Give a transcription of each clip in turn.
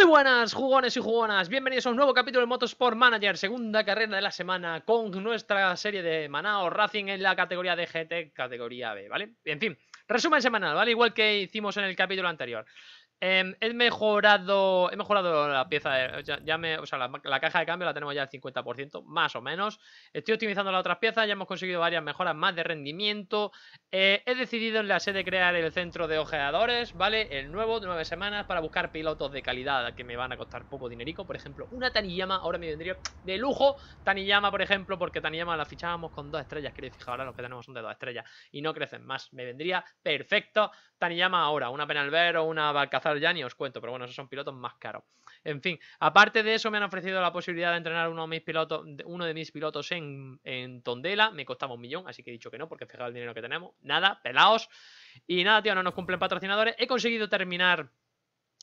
Muy buenas jugones y jugonas, bienvenidos a un nuevo capítulo de Motorsport Manager, segunda carrera de la semana con nuestra serie de Manao Racing en la categoría de GT, categoría B, ¿vale? En fin, resumen semanal, ¿vale? Igual que hicimos en el capítulo anterior. Em, he mejorado he mejorado la pieza, ya, me, o sea, la, caja de cambio la tenemos ya al 50%, más o menos. Estoy optimizando las otras piezas, ya hemos conseguido varias mejoras más de rendimiento. Eh, he decidido en la sede crear el centro de ojeadores, ¿vale? El nuevo, de nueve semanas, para buscar pilotos de calidad que me van a costar poco dinerico. Por ejemplo, una Taniyama, ahora me vendría de lujo Taniyama, por ejemplo, porque Taniyama la fichábamos con dos estrellas, queréis fijar, ahora los que tenemos son de dos estrellas y no crecen más. Me vendría perfecto Taniyama ahora, una Penalver o una Balcazar ya ni os cuento, pero bueno, esos son pilotos más caros. En fin, aparte de eso, me han ofrecido la posibilidad de entrenar uno de mis pilotos, uno de mis pilotos en, en Tondela. Me costaba un millón, así que he dicho que no, porque fijaos el dinero que tenemos. Nada, pelaos. Y nada, tío, no nos cumplen patrocinadores. He conseguido terminar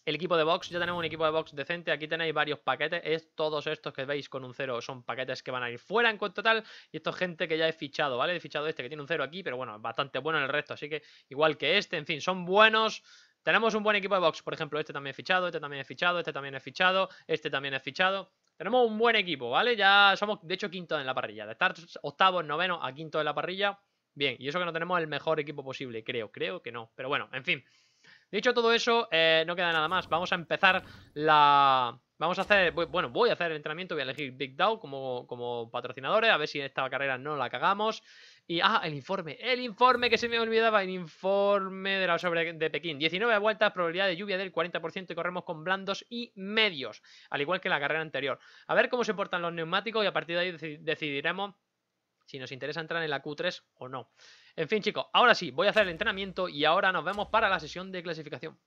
el equipo de box, ya tenemos un equipo de box decente. Aquí tenéis varios paquetes. Es, todos estos que veis con un cero son paquetes que van a ir fuera en cuanto tal. Y esto es gente que ya he fichado, ¿vale? He fichado este que tiene un cero aquí, pero bueno, bastante bueno en el resto. Así que igual que este, en fin, son buenos. Tenemos un buen equipo de box, por ejemplo, este también es fichado, este también es fichado, este también es fichado, este también es fichado. Tenemos un buen equipo, ¿vale? Ya somos, de hecho, quinto en la parrilla. De estar octavos, noveno a quinto en la parrilla. Bien, y eso que no tenemos el mejor equipo posible, creo, creo que no. Pero bueno, en fin. Dicho todo eso, eh, no queda nada más. Vamos a empezar la... Vamos a hacer... bueno, voy a hacer el entrenamiento, voy a elegir Big Dow como, como patrocinadores, a ver si en esta carrera no la cagamos. Y, ah, el informe, el informe que se me olvidaba, el informe de la sobre de Pekín. 19 vueltas, probabilidad de lluvia del 40% y corremos con blandos y medios, al igual que la carrera anterior. A ver cómo se portan los neumáticos y a partir de ahí decidiremos si nos interesa entrar en la Q3 o no. En fin, chicos, ahora sí, voy a hacer el entrenamiento y ahora nos vemos para la sesión de clasificación.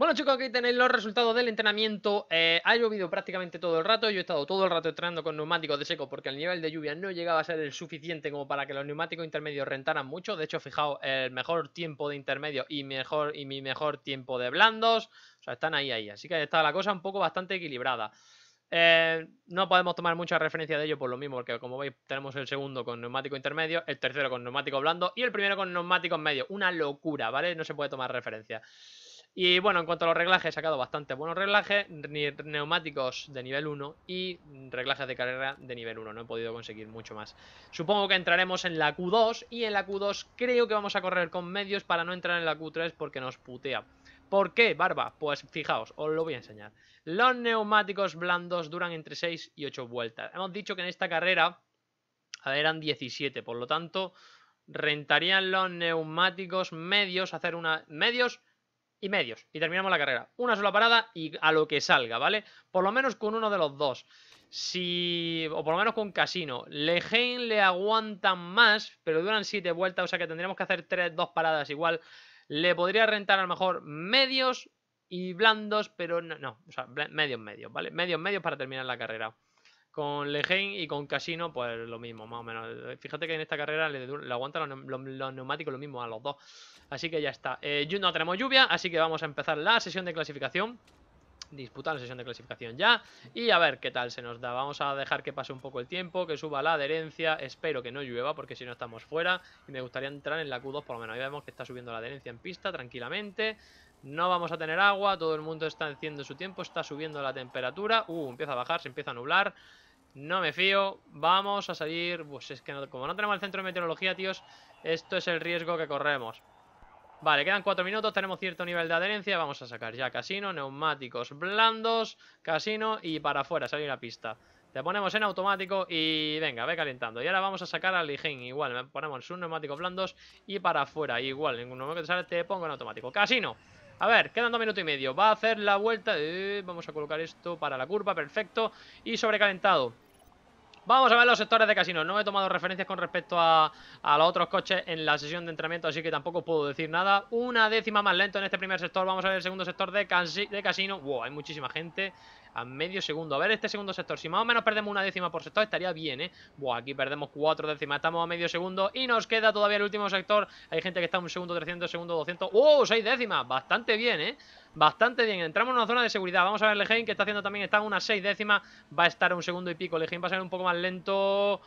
Bueno chicos, aquí tenéis los resultados del entrenamiento. Eh, ha llovido prácticamente todo el rato. Yo he estado todo el rato entrenando con neumáticos de seco porque el nivel de lluvia no llegaba a ser el suficiente como para que los neumáticos intermedios rentaran mucho. De hecho, fijaos, el mejor tiempo de intermedio y, mejor, y mi mejor tiempo de blandos. O sea, están ahí, ahí. Así que está la cosa un poco bastante equilibrada. Eh, no podemos tomar mucha referencia de ello por lo mismo, porque como veis tenemos el segundo con neumático intermedio, el tercero con neumático blando y el primero con neumáticos medios. Una locura, ¿vale? No se puede tomar referencia. Y bueno, en cuanto a los reglajes, he sacado bastante buenos reglajes, neumáticos de nivel 1 y reglajes de carrera de nivel 1. No he podido conseguir mucho más. Supongo que entraremos en la Q2 y en la Q2 creo que vamos a correr con medios para no entrar en la Q3 porque nos putea. ¿Por qué, Barba? Pues fijaos, os lo voy a enseñar. Los neumáticos blandos duran entre 6 y 8 vueltas. Hemos dicho que en esta carrera eran 17, por lo tanto rentarían los neumáticos medios hacer una... Medios y medios. Y terminamos la carrera. Una sola parada y a lo que salga, ¿vale? Por lo menos con uno de los dos. Si, o por lo menos con Casino. Lejein le aguantan más, pero duran siete vueltas, o sea que tendríamos que hacer 3, 2 paradas igual. Le podría rentar a lo mejor medios y blandos, pero no, no o sea, medios, medios, ¿vale? Medios, medios para terminar la carrera. Con Lejein y con Casino, pues lo mismo, más o menos. Fíjate que en esta carrera le, aguantan los, neumáticos lo mismo a los dos. Así que ya está. Eh, no tenemos lluvia, así que vamos a empezar la sesión de clasificación. Disputar la sesión de clasificación ya. Y a ver qué tal se nos da. Vamos a dejar que pase un poco el tiempo, que suba la adherencia. Espero que no llueva, porque si no estamos fuera. Y me gustaría entrar en la Q2 por lo menos. Ahí vemos que está subiendo la adherencia en pista tranquilamente. No vamos a tener agua, todo el mundo está enciendo su tiempo, está subiendo la temperatura. Uh, empieza a bajar, se empieza a nublar. No me fío, vamos a salir... Pues es que como no tenemos el centro de meteorología, tíos, esto es el riesgo que corremos. Vale, quedan cuatro minutos, tenemos cierto nivel de adherencia, vamos a sacar ya casino, neumáticos blandos, casino y para afuera, salir a pista. Te ponemos en automático y venga, ve calentando. Y ahora vamos a sacar al Ligen, igual, ponemos un neumático blandos y para afuera, igual, en un momento que te sale te pongo en automático. ¡Casino! A ver, quedan dos minutos y medio. Va a hacer la vuelta. vamos a colocar esto para la curva, perfecto. Y sobrecalentado. Vamos a ver los sectores de casino. No he tomado referencias con respecto a, los otros coches en la sesión de entrenamiento, así que tampoco puedo decir nada. Una décima más lento en este primer sector. Vamos a ver el segundo sector de casino. Wow, hay muchísima gente a medio segundo. A ver este segundo sector. Si más o menos perdemos una décima por sector, estaría bien, ¿eh? Buah, aquí perdemos cuatro décimas. Estamos a medio segundo y nos queda todavía el último sector. Hay gente que está un segundo 300, segundo 200. ¡Uh! Seis décimas. Bastante bien, ¿eh? Bastante bien, entramos en una zona de seguridad Vamos a ver Lejein que está haciendo también, está en unas seis décimas Va a estar un segundo y pico, Lejein va a ser un poco más lento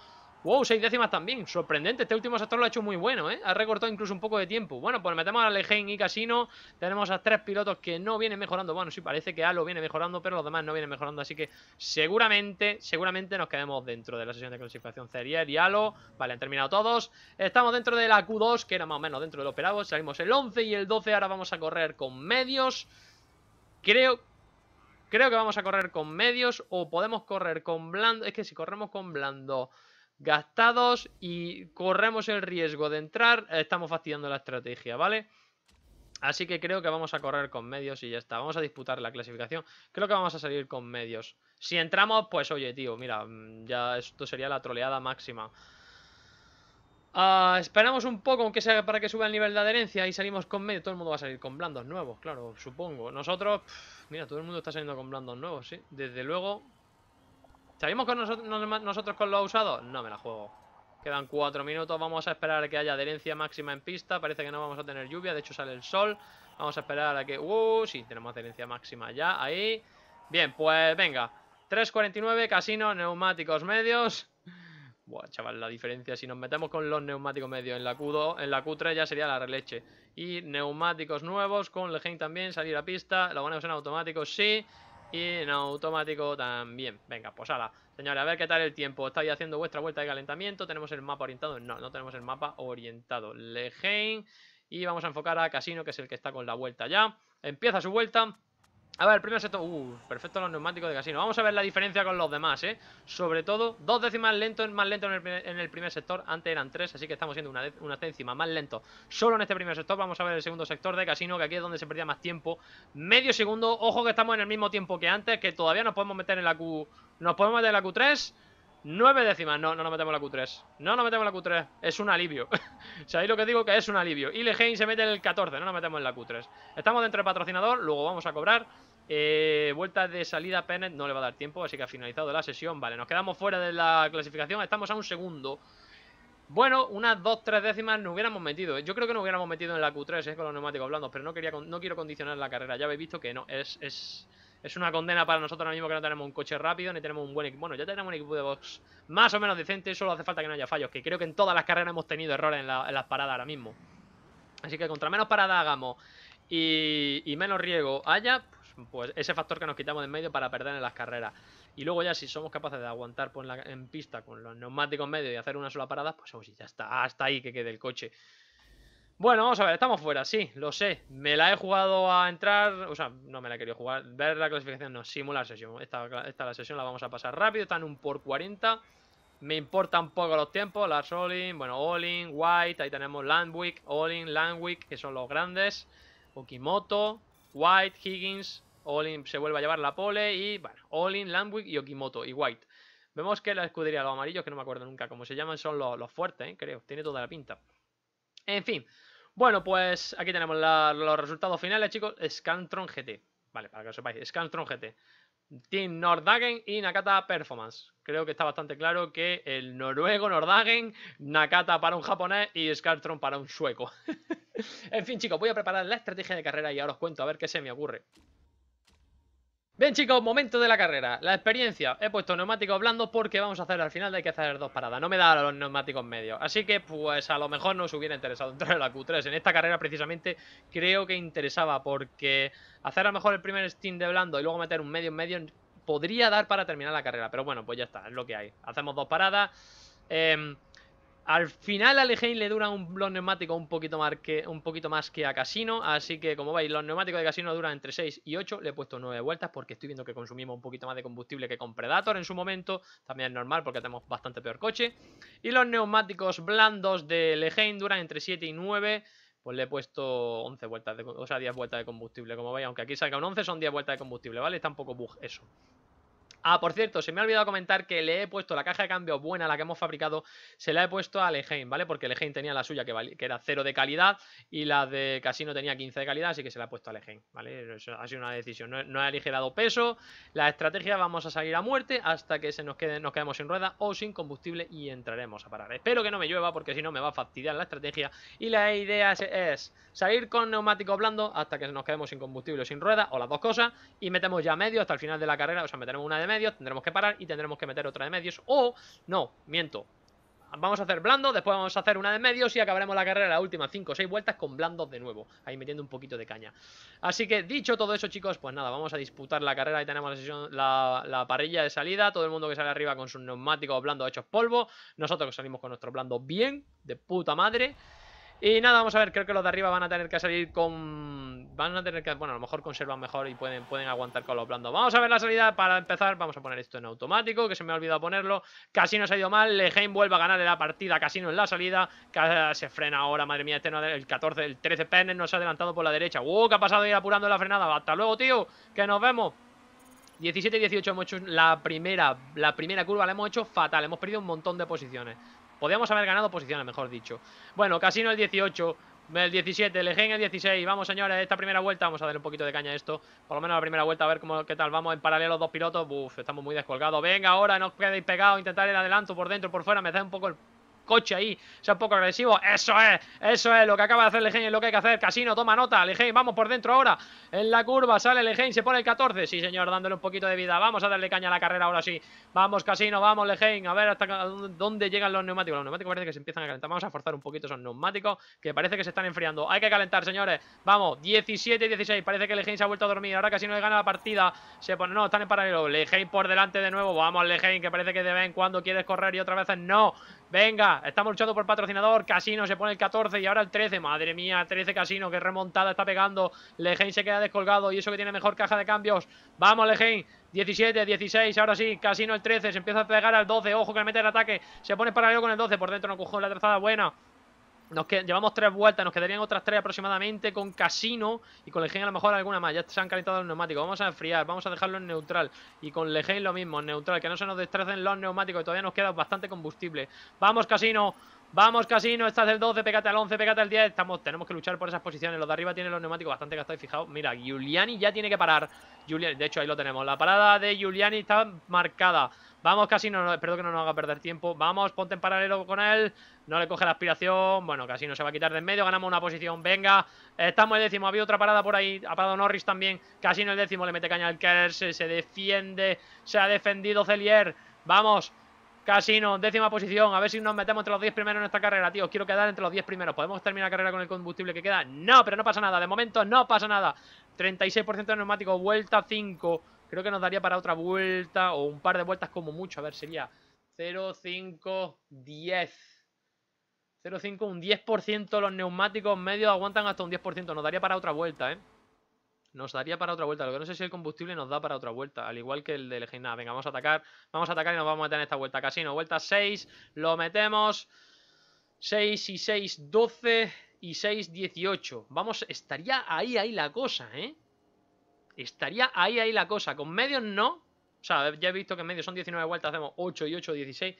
Wow, seis décimas también. Sorprendente. Este último sector lo ha hecho muy bueno, ¿eh? Ha recortado incluso un poco de tiempo. Bueno, pues metemos a Lejean y Casino. Tenemos a tres pilotos que no vienen mejorando. Bueno, sí, parece que Alo viene mejorando, pero los demás no vienen mejorando. Así que seguramente, seguramente nos quedemos dentro de la sesión de clasificación. Cerier y Alo. Vale, han terminado todos. Estamos dentro de la Q2, que era más o menos dentro de lo Salimos el 11 y el 12. Ahora vamos a correr con medios. Creo Creo que vamos a correr con medios o podemos correr con blando. Es que si corremos con blando gastados y corremos el riesgo de entrar, estamos fastidiando la estrategia, ¿vale? Así que creo que vamos a correr con medios y ya está. Vamos a disputar la clasificación. Creo que vamos a salir con medios. Si entramos, pues oye, tío, mira, mm, ya esto sería la troleada máxima. Ah, esperamos un poco, aunque sea para que suba el nivel de adherencia y salimos con medios. Todo el mundo va a salir con blandos nuevos, claro, supongo. Nosotros, mira, todo el mundo está saliendo con blandos nuevos, sí. Desde luego, ¿Sabimos con nosotros, nosotros con los usado? No me la juego. Quedan cuatro minutos, vamos a esperar a que haya adherencia máxima en pista. Parece que no vamos a tener lluvia, de hecho sale el sol. Vamos a esperar a que... ¡Uh! Sí, tenemos adherencia máxima ya, ahí. Bien, pues venga. 3.49, casino, neumáticos medios. Buah, chaval, la diferencia. Si nos metemos con los neumáticos medios en la, Q2, en la Q3 ya sería la releche. Y neumáticos nuevos con Legend también, salir a pista. Lo ganamos en automático, sí. Y en automático también. Venga, pues ala. Señores, a ver qué tal el tiempo. Estáis haciendo vuestra vuelta de calentamiento. ¿Tenemos el mapa orientado? No, no tenemos el mapa orientado. Lejein. Y vamos a enfocar a Casino, que es el que está con la vuelta ya. Empieza su vuelta. A ver, el primer sector... Uh, perfecto los neumáticos de casino. Vamos a ver la diferencia con los demás, ¿eh? Sobre todo, dos décimas lento, más lento en el, primer, sector. Antes eran tres, así que estamos siendo una, décima más lento. Solo en este primer sector. Vamos a ver el segundo sector de casino, que aquí es donde se perdía más tiempo. Medio segundo. Ojo que estamos en el mismo tiempo que antes, que todavía nos podemos meter en la Q... Nos podemos meter en la Q3 Nueve décimas. No, no nos metemos la Q3. No nos metemos la Q3. Es un alivio. o sea, ahí lo que digo que es un alivio. Y se mete en el 14. No nos metemos en la Q3. Estamos dentro del patrocinador. Luego vamos a cobrar. Eh, vuelta de salida pennet, no le va a dar tiempo, así que ha finalizado la sesión. Vale, nos quedamos fuera de la clasificación. Estamos a un segundo. Bueno, unas dos, tres décimas nos hubiéramos metido. Yo creo que nos hubiéramos metido en la Q3 eh, con los neumáticos blandos, pero no, quería, no quiero condicionar la carrera. Ya habéis visto que no, es, es una condena para nosotros ahora mismo que no tenemos un coche rápido, ni tenemos un buen equipo. Bueno, ya tenemos un equipo de box más o menos decente, solo hace falta que no haya fallos, que creo que en todas las carreras hemos tenido errores en, las paradas ahora mismo. Así que contra menos paradas hagamos y, menos riego haya, pues, pues, ese factor que nos quitamos de en medio para perder en las carreras. Y luego ya si somos capaces de aguantar por en pista con los neumáticos medios y hacer una sola parada, pues, pues ya está, hasta ahí que quede el coche. Bueno, vamos a ver, estamos fuera, sí, lo sé. Me la he jugado a entrar, o sea, no me la he querido jugar. Ver la clasificación, no, simular sesión. Esta, esta la sesión la vamos a pasar rápido, están un por 40. Me importan poco los tiempos, Lars Olin, bueno, Olin, White, ahí tenemos Landwick, Olin, Landwick, que son los grandes. Okimoto, White, Higgins, Olin se vuelve a llevar la pole y, bueno, Olin, Landwick y Okimoto y White. Vemos que la escudería, los amarillos, que no me acuerdo nunca cómo se llaman, son los, fuertes, ¿eh? creo, tiene toda la pinta. En fin. Bueno, pues aquí tenemos los resultados finales, chicos. Scantron GT. Vale, para que lo sepáis. Scantron GT. Team Nordagen y Nakata Performance. Creo que está bastante claro que el noruego Nordagen, Nakata para un japonés y Scantron para un sueco. en fin, chicos, voy a preparar la estrategia de carrera y ahora os cuento a ver qué se me ocurre. Bien chicos, momento de la carrera, la experiencia, he puesto neumáticos blandos porque vamos a hacer al final hay que hacer dos paradas, no me da los neumáticos medios, así que pues a lo mejor nos hubiera interesado entrar en la Q3, en esta carrera precisamente creo que interesaba porque hacer a lo mejor el primer stint de blando y luego meter un medio en medio podría dar para terminar la carrera, pero bueno, pues ya está, es lo que hay, hacemos dos paradas, eh, al final a le duran los neumáticos un poquito, más que, un poquito más que a Casino, así que como veis, los neumáticos de Casino duran entre 6 y 8, le he puesto 9 vueltas porque estoy viendo que consumimos un poquito más de combustible que con Predator en su momento, también es normal porque tenemos bastante peor coche. Y los neumáticos blandos de Lejein duran entre 7 y 9, pues le he puesto 11 vueltas, o sea 10 vueltas de combustible, como veis, aunque aquí salga un 11 son 10 vueltas de combustible, ¿vale? Está un poco bug eso. Ah, por cierto, se me ha olvidado comentar que le he puesto la caja de cambio buena, la que hemos fabricado, se la he puesto a Lejein, ¿vale? Porque Lejein tenía la suya que, era cero de calidad y la de Casino tenía 15 de calidad, así que se la he puesto a Lejein, ¿vale? Eso ha sido una decisión, no, he aligerado peso, la estrategia vamos a salir a muerte hasta que se nos, quede, nos quedemos sin rueda o sin combustible y entraremos a parar. Espero que no me llueva porque si no me va a fastidiar la estrategia y la idea es, salir con neumático blando hasta que nos quedemos sin combustible o sin rueda o las dos cosas y metemos ya medio hasta el final de la carrera, o sea, meteremos una de medio tendremos que parar y tendremos que meter otra de medios. O, no, miento. Vamos a hacer blando después vamos a hacer una de medios y acabaremos la carrera la última 5 o 6 vueltas con blandos de nuevo. Ahí metiendo un poquito de caña. Así que dicho todo eso, chicos, pues nada, vamos a disputar la carrera. Ahí tenemos la, la, parrilla de salida. Todo el mundo que sale arriba con sus neumáticos blandos hechos polvo. Nosotros que salimos con nuestros blando bien, de puta madre. Y nada, vamos a ver, creo que los de arriba van a tener que salir con... Van a tener que... Bueno, a lo mejor conservan mejor y pueden, pueden aguantar con los blandos. Vamos a ver la salida para empezar. Vamos a poner esto en automático, que se me ha olvidado ponerlo. Casino se ha ido mal. Leheim vuelve a ganar la partida. Casi no en la salida. Se frena ahora, madre mía. Este no, el 14, el 13 no nos ha adelantado por la derecha. ¡Uh, ¿Qué ha pasado? Ir apurando la frenada. Hasta luego, tío. Que nos vemos. 17 18 hemos hecho la primera, la primera curva, la hemos hecho fatal, hemos perdido un montón de posiciones. Podríamos haber ganado posiciones, mejor dicho. Bueno, Casino el 18, el 17, en el 16. Vamos, señores, esta primera vuelta vamos a darle un poquito de caña a esto. Por lo menos la primera vuelta, a ver cómo qué tal vamos. En paralelo, los dos pilotos. Uf, estamos muy descolgados. Venga, ahora no os quedéis pegados. Intentar el adelanto por dentro, por fuera. Me da un poco el coche ahí, sea un poco agresivo. Eso es, eso es lo que acaba de hacer Lejein, lo que hay que hacer. Casino, toma nota. Lejein, vamos por dentro ahora. En la curva sale Lejein, se pone el 14. Sí, señor, dándole un poquito de vida. Vamos a darle caña a la carrera ahora sí. Vamos, Casino, vamos, Lejein. A ver hasta dónde llegan los neumáticos. Los neumáticos parece que se empiezan a calentar. Vamos a forzar un poquito esos neumáticos que parece que se están enfriando. Hay que calentar, señores. Vamos, 17 16. Parece que Lejein se ha vuelto a dormir. Ahora Casino le gana la partida. Se pone, no, están en paralelo. Lejein por delante de nuevo. Vamos, Lejein, que parece que de vez en cuando quieres correr y otra vez no. Venga, estamos luchando por patrocinador. Casino se pone el 14 y ahora el 13. Madre mía, 13 Casino, que remontada está pegando. Lejein se queda descolgado y eso que tiene mejor caja de cambios. Vamos, Lejein. 17, 16, ahora sí, Casino el 13, se empieza a pegar al 12, ojo que mete el ataque, se pone paralelo con el 12, por dentro no cojo la trazada buena, nos llevamos tres vueltas, nos quedarían otras tres aproximadamente con Casino y con Legén a lo mejor alguna más. Ya se han calentado los neumáticos. Vamos a enfriar, vamos a dejarlo en neutral. Y con Legén lo mismo, en neutral. Que no se nos destrecen los neumáticos y todavía nos queda bastante combustible. ¡Vamos, Casino! Vamos, Casino, estás del 12, pégate al 11, pégate al 10. Estamos, tenemos que luchar por esas posiciones. Los de arriba tienen los neumáticos bastante gastados. Fijaos, mira, Giuliani ya tiene que parar. Giuliani, de hecho, ahí lo tenemos. La parada de Giuliani está marcada. Vamos, Casino, no, espero que no nos haga perder tiempo. Vamos, ponte en paralelo con él. No le coge la aspiración. Bueno, no se va a quitar de en medio. Ganamos una posición. Venga, estamos en décimo. Había otra parada por ahí. Ha parado Norris también. Casino el décimo. Le mete caña al Kers. Se defiende. Se ha defendido Celier. Vamos. Casino, décima posición. A ver si nos metemos entre los 10 primeros en esta carrera, tío. Quiero quedar entre los 10 primeros. ¿Podemos terminar la carrera con el combustible que queda? No, pero no pasa nada. De momento no pasa nada. 36% de neumático, vuelta 5. Creo que nos daría para otra vuelta o un par de vueltas como mucho. A ver, sería 0, 5, 10. 0, 5, un 10% los neumáticos medios aguantan hasta un 10%. Nos daría para otra vuelta, ¿eh? Nos daría para otra vuelta. Lo que no sé si el combustible nos da para otra vuelta. Al igual que el de nada Venga, vamos a atacar. Vamos a atacar y nos vamos a meter en esta vuelta. Casino, vuelta 6. Lo metemos. 6 y 6, 12 y 6, 18. Vamos, estaría ahí, ahí la cosa, ¿eh? Estaría ahí, ahí la cosa. Con medios no. O sea, ya he visto que en medios son 19 vueltas, hacemos 8 y 8, 16.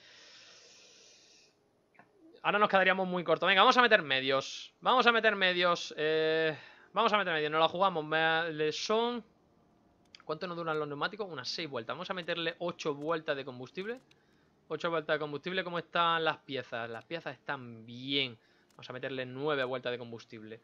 Ahora nos quedaríamos muy cortos. Venga, vamos a meter medios. Vamos a meter medios. Eh, vamos a meter medios. no la jugamos. Son... ¿Cuánto nos duran los neumáticos? Unas 6 vueltas. Vamos a meterle 8 vueltas de combustible. 8 vueltas de combustible. ¿Cómo están las piezas? Las piezas están bien. Vamos a meterle 9 vueltas de combustible.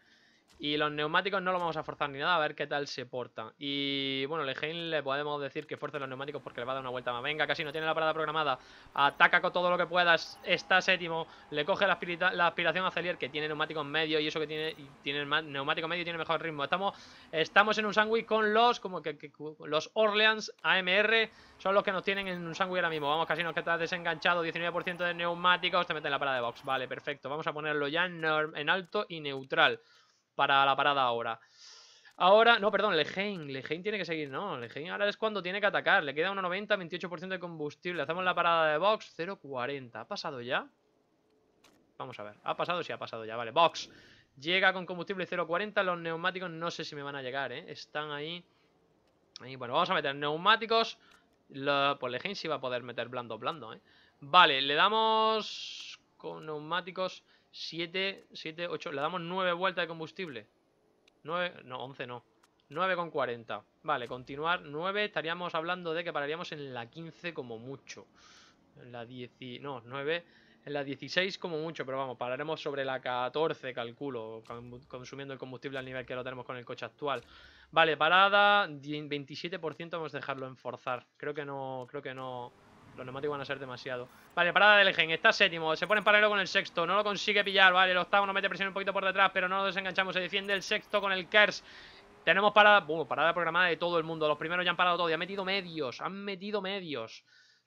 Y los neumáticos no lo vamos a forzar ni nada, a ver qué tal se porta. Y bueno, Lejein le podemos decir que fuerce los neumáticos porque le va a dar una vuelta más. Venga, casi no tiene la parada programada. Ataca con todo lo que puedas. Está séptimo. Le coge la, aspiración a Celier, que tiene neumáticos medio. Y eso que tiene, tiene neumático medio tiene mejor ritmo. Estamos, estamos en un sándwich con los como que, los Orleans AMR. Son los que nos tienen en un sándwich ahora mismo. Vamos, casi nos queda desenganchado. 19% de neumáticos. Te meten la parada de box. Vale, perfecto. Vamos a ponerlo ya en alto y neutral para la parada ahora. Ahora, no, perdón, Lejein. Lejein tiene que seguir, no. Lejein ahora es cuando tiene que atacar. Le queda 1,90, 28% de combustible. Hacemos la parada de Vox, 0,40. ¿Ha pasado ya? Vamos a ver. ¿Ha pasado? Sí, ha pasado ya. Vale, box Llega con combustible 0,40. Los neumáticos no sé si me van a llegar, ¿eh? Están ahí. ahí bueno, vamos a meter neumáticos. pues Lejein sí va a poder meter blando, blando, ¿eh? Vale, le damos con neumáticos... 7, 7, 8. Le damos 9 vueltas de combustible. 9, no, 11 no. 9,40. Vale, continuar 9. Estaríamos hablando de que pararíamos en la 15 como mucho. En la 10... No, 9. En la 16 como mucho, pero vamos, pararemos sobre la 14, calculo, consumiendo el combustible al nivel que lo tenemos con el coche actual. Vale, parada, 27% vamos a dejarlo en forzar. Creo que no, creo que no, los neumáticos van a ser demasiado. Vale, parada del Gen. Está séptimo. Se pone en paralelo con el sexto. No lo consigue pillar. Vale, el octavo nos mete presión un poquito por detrás, pero no lo desenganchamos. Se defiende el sexto con el Kers. Tenemos parada, bueno, parada programada de todo el mundo. Los primeros ya han parado todo y han metido medios, han metido medios.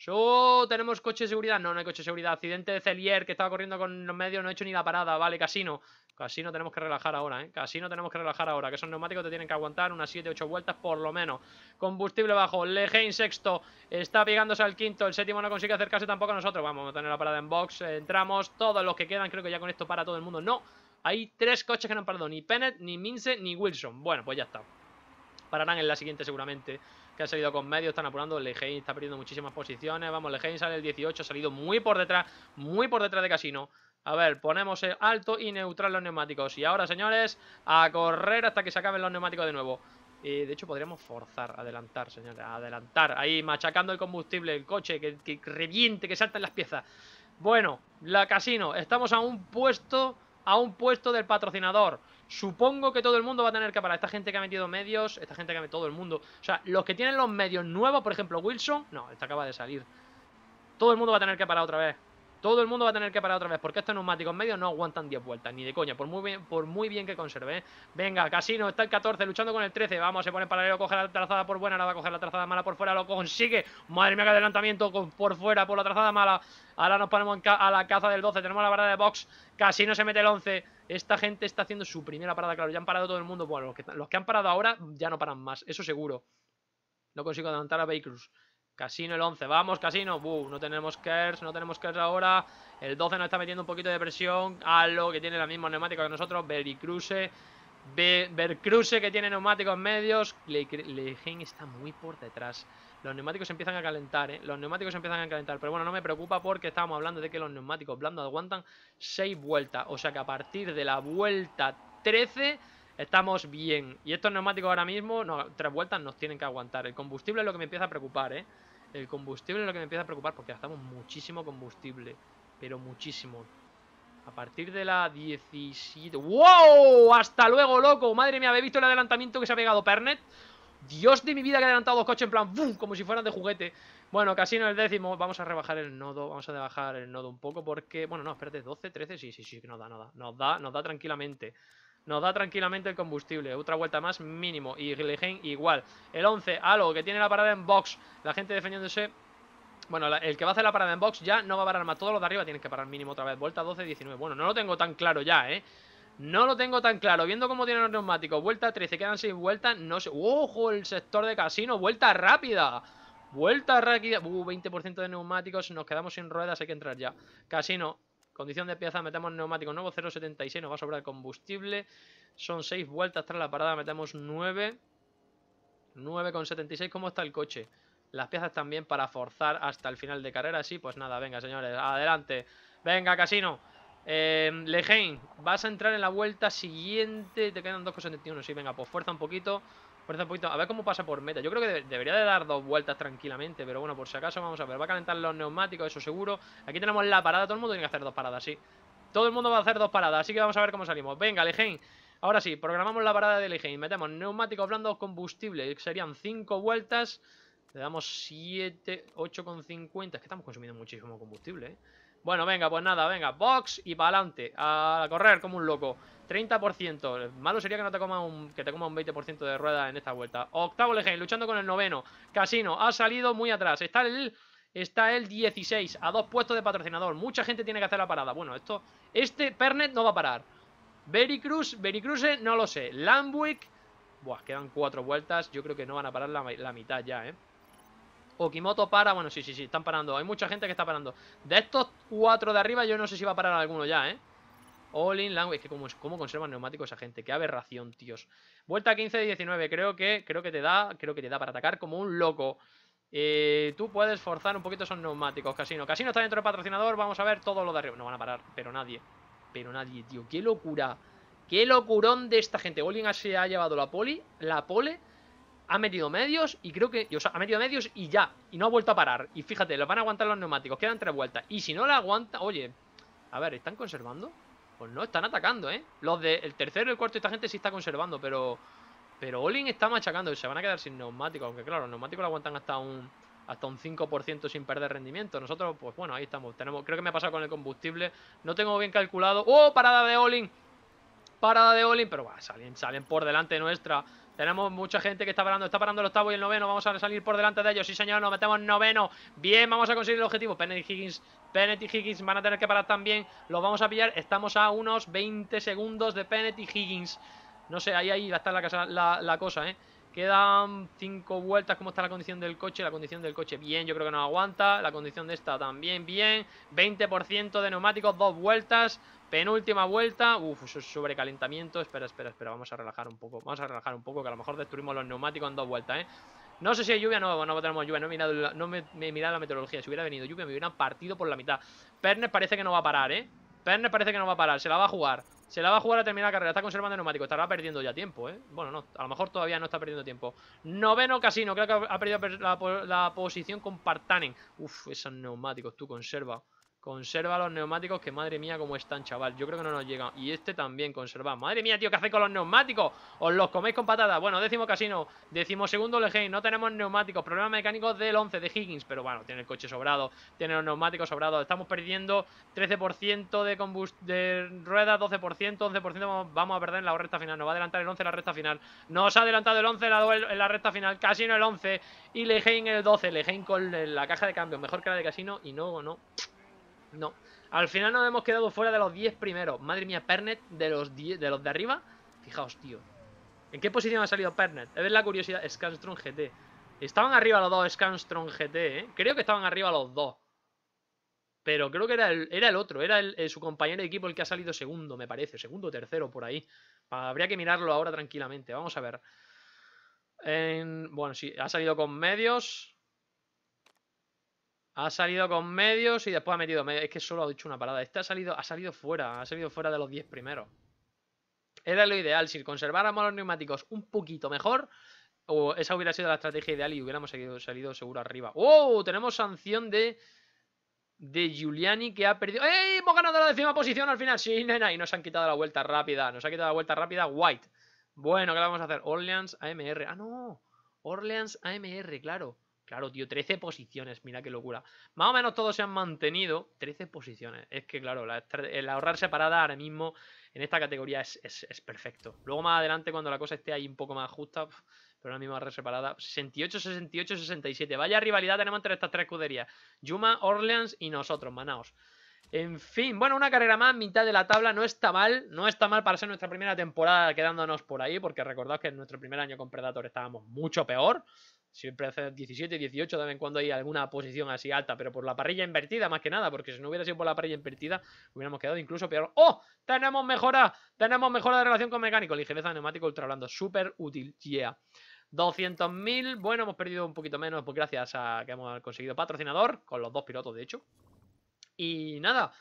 ¡Oh! tenemos coche de seguridad. No, no hay coche de seguridad. Accidente de Celier que estaba corriendo con los medios, no ha hecho ni la parada. Vale, casino. Casino tenemos que relajar ahora, ¿eh? Casino tenemos que relajar ahora. Que esos neumáticos te tienen que aguantar unas 7-8 vueltas por lo menos. Combustible bajo. en sexto. Está pegándose al quinto. El séptimo no consigue acercarse tampoco a nosotros. Vamos a tener la parada en box. Entramos. Todos los que quedan, creo que ya con esto para todo el mundo. No. Hay tres coches que no han parado. Ni Pennett, ni Mince, ni Wilson. Bueno, pues ya está. Pararán en la siguiente seguramente que ha salido con medio, están apurando. Lejein está perdiendo muchísimas posiciones. Vamos, Lejein sale el 18, ha salido muy por detrás, muy por detrás de Casino. A ver, ponemos alto y neutral los neumáticos. Y ahora, señores, a correr hasta que se acaben los neumáticos de nuevo. de hecho, podríamos forzar, adelantar, señores, adelantar. Ahí, machacando el combustible, el coche, que, que reviente, que salten las piezas. Bueno, la casino, estamos a un puesto, a un puesto del patrocinador. Supongo que todo el mundo va a tener que parar. Esta gente que ha metido medios, esta gente que ha metido todo el mundo. O sea, los que tienen los medios nuevos, por ejemplo, Wilson, no, esta acaba de salir. Todo el mundo va a tener que parar otra vez. Todo el mundo va a tener que parar otra vez, porque estos neumáticos medios no aguantan 10 vueltas, ni de coña, por muy bien, que conserve. ¿eh? Venga, Casino, está el 14, luchando con el 13. Vamos, se pone paralelo, coge la trazada por buena, ahora va a coger la trazada mala por fuera, lo consigue. Madre mía, que adelantamiento por fuera, por la trazada mala. Ahora nos ponemos a la caza del 12, tenemos la parada de box, Casino se mete el 11. Esta gente está haciendo su primera parada, claro, ya han parado todo el mundo. Bueno, los que, los que han parado ahora ya no paran más, eso seguro. No consigo adelantar a Baycruz. Casino el 11, vamos Casino Buh, No tenemos Kers, no tenemos Kers ahora El 12 nos está metiendo un poquito de presión A que tiene la misma neumático que nosotros Vericruse Vercruse que tiene neumáticos medios Legen está muy por detrás Los neumáticos empiezan a calentar ¿eh? Los neumáticos empiezan a calentar Pero bueno, no me preocupa porque estábamos hablando de que los neumáticos blandos aguantan 6 vueltas O sea que a partir de la vuelta 13 Estamos bien. Y estos neumáticos ahora mismo, tres vueltas nos tienen que aguantar. El combustible es lo que me empieza a preocupar, ¿eh? El combustible es lo que me empieza a preocupar porque gastamos muchísimo combustible. Pero muchísimo. A partir de la 17... ¡Wow! ¡Hasta luego, loco! Madre mía, ¿habéis visto el adelantamiento que se ha pegado Pernet? Dios de mi vida que ha adelantado dos coches en plan ¡bum! Como si fueran de juguete. Bueno, casi en el décimo. Vamos a rebajar el nodo. Vamos a rebajar el nodo un poco porque... Bueno, no, espérate. 12, 13. Sí, sí, sí. Nos da, nos da. Nos da, nos da tranquilamente. Nos da tranquilamente el combustible. Otra vuelta más, mínimo. Y Glegen igual. El 11, algo, que tiene la parada en box. La gente defendiéndose. Bueno, el que va a hacer la parada en box ya no va a parar más. Todos los de arriba tienen que parar mínimo otra vez. Vuelta 12, 19. Bueno, no lo tengo tan claro ya, ¿eh? No lo tengo tan claro. Viendo cómo tienen los neumáticos. Vuelta 13, quedan 6 vueltas. No sé. ¡Ojo! El sector de casino. Vuelta rápida. Vuelta rápida. Uh, 20% de neumáticos. Nos quedamos sin ruedas. Hay que entrar ya. Casino. Condición de pieza, metemos neumático nuevo, 0.76, nos va a sobrar combustible. Son 6 vueltas tras la parada, metemos 9. 9,76, ¿cómo está el coche? Las piezas también para forzar hasta el final de carrera, sí, pues nada, venga señores, adelante. Venga, Casino. Eh, vas a entrar en la vuelta siguiente, te quedan 2,71, sí, venga, pues fuerza un poquito. A ver cómo pasa por meta. Yo creo que debería de dar dos vueltas tranquilamente. Pero bueno, por si acaso, vamos a ver. Va a calentar los neumáticos, eso seguro. Aquí tenemos la parada. Todo el mundo tiene que hacer dos paradas, sí. Todo el mundo va a hacer dos paradas. Así que vamos a ver cómo salimos. Venga, Lejein. Ahora sí, programamos la parada de Lejein. Metemos neumáticos blandos, combustible. Serían cinco vueltas. Le damos 7, 8,50. Es que estamos consumiendo muchísimo combustible, ¿eh? Bueno, venga, pues nada, venga, box y para adelante, a correr como un loco. 30%, malo sería que no te coma un, que te coma un 20% de rueda en esta vuelta. Octavo Legend, luchando con el noveno. Casino, ha salido muy atrás. Está el, está el 16, a dos puestos de patrocinador. Mucha gente tiene que hacer la parada. Bueno, esto, este Pernet no va a parar. Vericruz, Vericruz, no lo sé. Lambwick, buah, quedan cuatro vueltas. Yo creo que no van a parar la mitad ya, ¿eh? Okimoto para, bueno, sí, sí, sí, están parando. Hay mucha gente que está parando. De estos cuatro de arriba, yo no sé si va a parar alguno ya, ¿eh? All in language, que cómo conservan neumáticos esa gente, qué aberración, tíos. Vuelta 15-19, creo que, creo que te da, creo que te da para atacar como un loco. Eh, tú puedes forzar un poquito esos neumáticos, Casino. Casino está dentro del patrocinador, vamos a ver todo lo de arriba. No van a parar, pero nadie. Pero nadie, tío. Qué locura. Qué locurón de esta gente. Olin se ha llevado la poli, la pole ha metido medios y creo que. O sea, ha metido medios y ya. Y no ha vuelto a parar. Y fíjate, los van a aguantar los neumáticos. Quedan tres vueltas. Y si no la aguanta. Oye, a ver, ¿están conservando? Pues no, están atacando, ¿eh? Los del tercero y el cuarto, esta gente sí está conservando, pero. Pero Olin está machacando. Se van a quedar sin neumáticos. Aunque claro, los neumáticos lo aguantan hasta un. Hasta un 5% sin perder rendimiento. Nosotros, pues bueno, ahí estamos. Tenemos, creo que me ha pasado con el combustible. No tengo bien calculado. ¡Oh! Parada de Olin. Parada de Olin. Pero va, salen, salen por delante nuestra. Tenemos mucha gente que está parando, está parando el octavo y el noveno. Vamos a salir por delante de ellos. Sí, señor, nos metemos en noveno. Bien, vamos a conseguir el objetivo. Penny Higgins, Penny Higgins van a tener que parar también. Los vamos a pillar. Estamos a unos 20 segundos de Penny Higgins. No sé, ahí, ahí va a estar la, la, cosa, ¿eh? Quedan 5 vueltas. ¿Cómo está la condición del coche? La condición del coche, bien, yo creo que nos aguanta. La condición de esta también, bien. 20% de neumáticos, dos vueltas. Penúltima vuelta. Uf, sobrecalentamiento. Espera, espera, espera. Vamos a relajar un poco. Vamos a relajar un poco, que a lo mejor destruimos los neumáticos en dos vueltas, ¿eh? No sé si hay lluvia, no, no tenemos lluvia. No he mirado, la, no me, la meteorología. Si hubiera venido lluvia, me hubieran partido por la mitad. Pernes parece que no va a parar, ¿eh? Pernes parece que no va a parar. Se la va a jugar. Se la va a jugar a terminar la carrera. Está conservando neumáticos Estará perdiendo ya tiempo, ¿eh? Bueno, no. A lo mejor todavía no está perdiendo tiempo. Noveno casino. Creo que ha perdido la, la posición con Partanen. Uf, esos neumáticos. Tú conserva. Conserva los neumáticos, que madre mía cómo están, chaval. Yo creo que no nos llega Y este también conserva. Madre mía, tío, ¿qué hacéis con los neumáticos? Os los coméis con patadas. Bueno, décimo casino, décimo segundo No tenemos neumáticos. problema mecánico del 11 de Higgins. Pero bueno, tiene el coche sobrado. Tiene los neumáticos sobrados. Estamos perdiendo 13% de, de ruedas, 12%, 11% vamos a perder en la recta final. Nos va a adelantar el 11 en la recta final. Nos ha adelantado el 11 en la recta final. Casino el 11 y Legend el 12. Legend con la caja de cambios. Mejor que la de Casino y no, no. No. Al final nos hemos quedado fuera de los 10 primeros. Madre mía, Pernet de los, de los de arriba. Fijaos, tío. ¿En qué posición ha salido Pernet? Es la curiosidad. Scanstrong GT. Estaban arriba los dos Scanstrong GT, ¿eh? Creo que estaban arriba los dos. Pero creo que era el, otro. Era eh, su compañero de equipo el que ha salido segundo, me parece. Segundo, o tercero, por ahí. Habría que mirarlo ahora tranquilamente. Vamos a ver. bueno, sí, ha salido con medios. Ha salido con medios y después ha metido medios. Es que solo ha dicho una parada. Este ha salido, ha salido fuera, ha salido fuera de los 10 primeros. Era lo ideal. Si conserváramos los neumáticos un poquito mejor, o esa hubiera sido la estrategia ideal y hubiéramos salido, seguro arriba. ¡Oh! Tenemos sanción de de Giuliani que ha perdido. ¡Eh! Hemos ganado la décima posición al final. Sí, nena. Y nos han quitado la vuelta rápida. Nos ha quitado la vuelta rápida White. Bueno, ¿qué le vamos a hacer? Orleans AMR. Ah, no. Orleans AMR, claro. Claro, tío, 13 posiciones, mira qué locura. Más o menos todos se han mantenido. 13 posiciones. Es que, claro, el ahorrar separada ahora mismo en esta categoría es, perfecto. Luego más adelante, cuando la cosa esté ahí un poco más justa, pero ahora mismo ahorrar separada. 68, 68, 67. Vaya rivalidad tenemos entre estas tres escuderías. Yuma, Orleans y nosotros, Manaos. En fin, bueno, una carrera más, mitad de la tabla, no está mal, no está mal para ser nuestra primera temporada quedándonos por ahí, porque recordad que en nuestro primer año con Predator estábamos mucho peor, siempre hace 17, 18, de vez en cuando hay alguna posición así alta, pero por la parrilla invertida más que nada, porque si no hubiera sido por la parrilla invertida, hubiéramos quedado incluso peor. ¡Oh! ¡Tenemos mejora! ¡Tenemos mejora de relación con mecánico! Ligereza neumático ultra blando, súper útil, yeah. 200.000, bueno, hemos perdido un poquito menos, pues gracias a que hemos conseguido patrocinador, con los dos pilotos de hecho. Y nada,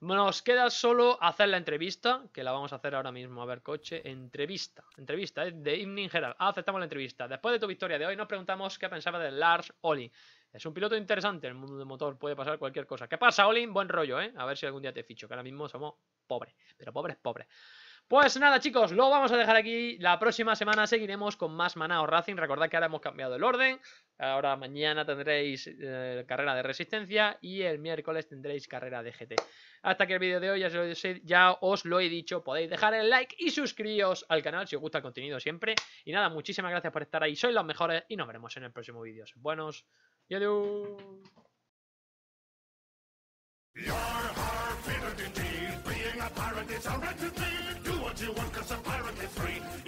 nos queda solo hacer la entrevista, que la vamos a hacer ahora mismo. A ver, coche, entrevista. Entrevista, ¿eh? de Imninger, ah, aceptamos la entrevista. Después de tu victoria de hoy, nos preguntamos qué pensaba de Lars Oli. Es un piloto interesante, en el mundo del motor puede pasar cualquier cosa. ¿Qué pasa, Olin? Buen rollo, ¿eh? A ver si algún día te ficho, que ahora mismo somos pobres, pero pobres, pobres. Pues nada, chicos, lo vamos a dejar aquí. La próxima semana seguiremos con más Manao Racing. Recordad que ahora hemos cambiado el orden. Ahora mañana tendréis eh, carrera de resistencia y el miércoles tendréis carrera de GT. Hasta que el vídeo de hoy, ya os, lo he, dicho, podéis dejar el like y suscribiros al canal si os gusta el contenido siempre. Y nada, muchísimas gracias por estar ahí. Sois los mejores y nos veremos en el próximo vídeo. Buenos y adiós. you want, cause I'm pirate is free.